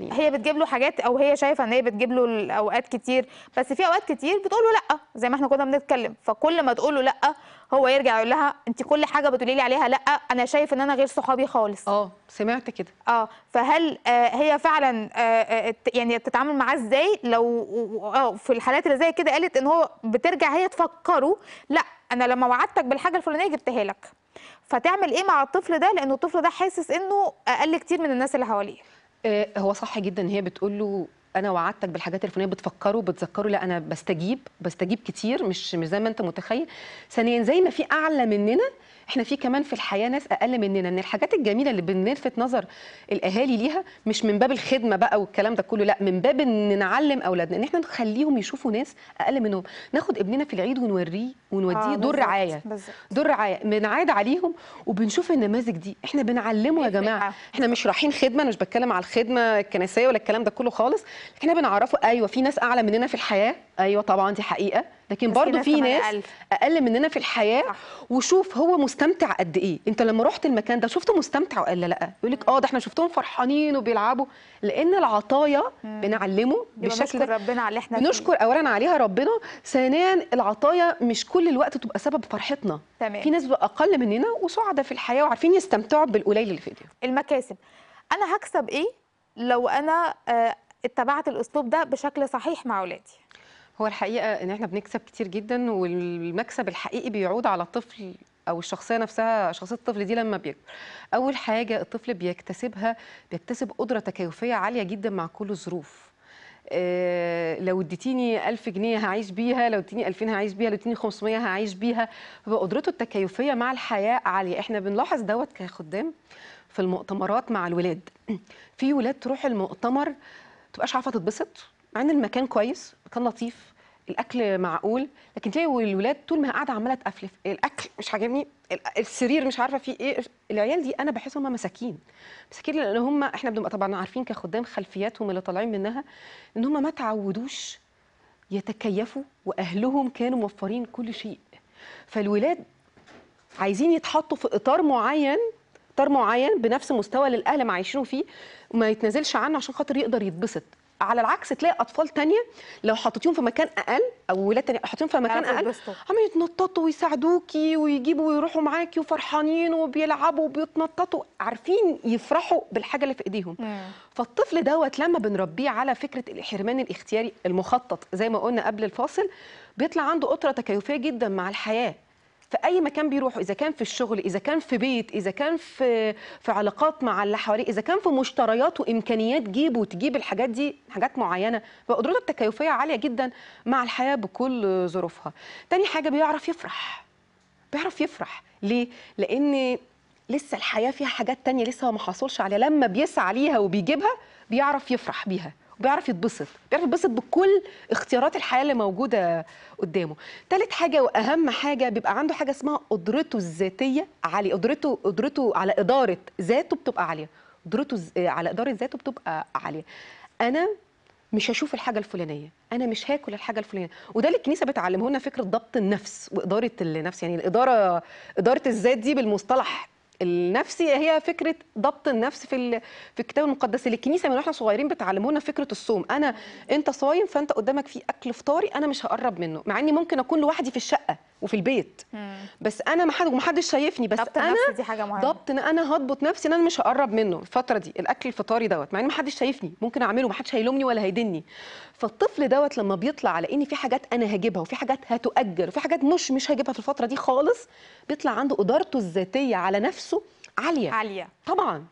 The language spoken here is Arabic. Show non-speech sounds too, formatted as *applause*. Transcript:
سنين هي بتجيب له حاجات او هي شايفه ان هي بتجيب له اوقات كتير بس في اوقات كتير بتقول له لا زي ما احنا كنا بنتكلم فكل ما تقول له لا هو يرجع يقول لها انت كل حاجه بتقولي لي عليها لا انا شايف ان انا غير صحابي خالص اه سمعت كده اه فهل آه هي فعلا آه, آه، يعني بتتعامل معاه ازاي لو اه في الحالات اللي زي كده قالت ان هو بترجع هي تفكره لا انا لما وعدتك بالحاجه الفلانيه جبتها لك فتعمل ايه مع الطفل ده لانه الطفل ده حاسس انه اقل كتير من الناس اللي حواليه آه، هو صح جدا هي بتقول له انا وعدتك بالحاجات الفلانيه بتفكره بتذكره لا انا بستجيب بستجيب كتير مش مش زي ما انت متخيل ثانيا زي ما في اعلى مننا احنا في كمان في الحياه ناس اقل مننا ان الحاجات الجميله اللي بنلفت نظر الاهالي ليها مش من باب الخدمه بقى والكلام ده كله لا من باب ان نعلم اولادنا ان احنا نخليهم يشوفوا ناس اقل منهم ناخد ابننا في العيد ونوريه ونوديه آه دور رعايه دور رعايه بنعاد عليهم وبنشوف النماذج دي احنا بنعلمه يا إيه، جماعه آه. احنا مش رايحين خدمه انا مش بتكلم على الخدمه الكنسيه ولا الكلام ده كله خالص احنا بنعرفه ايوه في ناس اعلى مننا في الحياه ايوه طبعا دي حقيقه لكن برضه في ناس أقل. اقل مننا في الحياه صح. وشوف هو مستمتع قد ايه انت لما رحت المكان ده شفته مستمتع ولا لا يقول لك اه ده احنا شفتهم فرحانين وبيلعبوا لان العطايا مم. بنعلمه بالشكل ده ربنا على احنا بنشكر اولا عليها ربنا ثانيا العطايا مش كل الوقت تبقى سبب فرحتنا تمام. في ناس اقل مننا وسعداء في الحياه وعارفين يستمتعوا بالقليل اللي في ايديهم المكاسب انا هكسب ايه لو انا آه اتبعت الاسلوب ده بشكل صحيح مع اولادي هو الحقيقه ان احنا بنكسب كتير جدا والمكسب الحقيقي بيعود على الطفل او الشخصيه نفسها شخصيه الطفل دي لما بيكبر اول حاجه الطفل بيكتسبها بيكتسب قدره تكيفيه عاليه جدا مع كل الظروف إيه لو اديتيني 1000 جنيه هعيش بيها لو اديتيني 2000 هعيش بيها لو اديتيني 500 هعيش بيها فقدرته التكيفيه مع الحياه عاليه احنا بنلاحظ دوت كخدام في المؤتمرات مع الولاد *clears throat* في ولاد تروح المؤتمر تبقاش عارفه تتبسط مع ان المكان كويس كان لطيف الاكل معقول لكن تلاقي والولاد طول ما قاعده عماله تقفلف الاكل مش عاجبني السرير مش عارفه فيه ايه العيال دي انا بحس هم مساكين مساكين لان هم احنا بنبقى طبعا عارفين كخدام خلفياتهم اللي طالعين منها ان هم ما تعودوش يتكيفوا واهلهم كانوا موفرين كل شيء فالولاد عايزين يتحطوا في اطار معين اختار معين بنفس مستوى اللي الاهل معيشينه فيه وما يتنازلش عنه عشان خاطر يقدر يتبسط على العكس تلاقي اطفال تانية لو حطيتيهم في مكان اقل او ولاد تانية حطيتيهم في مكان اقل هم يتنططوا ويساعدوكي ويجيبوا ويروحوا معاكي وفرحانين وبيلعبوا وبيتنططوا عارفين يفرحوا بالحاجه اللي في ايديهم مم. فالطفل دوت لما بنربيه على فكره الحرمان الاختياري المخطط زي ما قلنا قبل الفاصل بيطلع عنده قطره تكيفيه جدا مع الحياه في اي مكان بيروحه اذا كان في الشغل اذا كان في بيت اذا كان في في علاقات مع اللي حواليه اذا كان في مشتريات وامكانيات جيبه وتجيب الحاجات دي حاجات معينه فقدرته التكيفيه عاليه جدا مع الحياه بكل ظروفها تاني حاجه بيعرف يفرح بيعرف يفرح ليه لان لسه الحياه فيها حاجات تانية لسه ما حصلش عليها لما بيسعى ليها وبيجيبها بيعرف يفرح بيها وبيعرف يتبسط بيعرف يتبسط بكل اختيارات الحياه اللي موجوده قدامه ثالث حاجه واهم حاجه بيبقى عنده حاجه اسمها قدرته الذاتيه عاليه قدرته قدرته على اداره ذاته بتبقى عاليه قدرته على اداره ذاته بتبقى عاليه انا مش هشوف الحاجه الفلانيه انا مش هاكل الحاجه الفلانيه وده اللي الكنيسه بتعلمه لنا فكره ضبط النفس واداره النفس يعني الاداره اداره الذات دي بالمصطلح النفسي هي فكره ضبط النفس في في الكتاب المقدس اللي الكنيسه من واحنا صغيرين بتعلمونا فكره الصوم انا انت صايم فانت قدامك في اكل فطاري انا مش هقرب منه مع اني ممكن اكون لوحدي في الشقه وفي البيت مم. بس انا ما حد ومحدش شايفني بس ضبط انا دي حاجه مهمه ضبط ان انا هضبط نفسي ان انا مش هقرب منه الفتره دي الاكل الفطاري دوت مع ان ما حدش شايفني ممكن اعمله ما حدش هيلومني ولا هيدني فالطفل دوت لما بيطلع على ان في حاجات انا هجيبها وفي حاجات هتؤجل وفي حاجات مش مش هجيبها في الفتره دي خالص بيطلع عنده ادارته الذاتيه على نفسه عاليه عاليه طبعا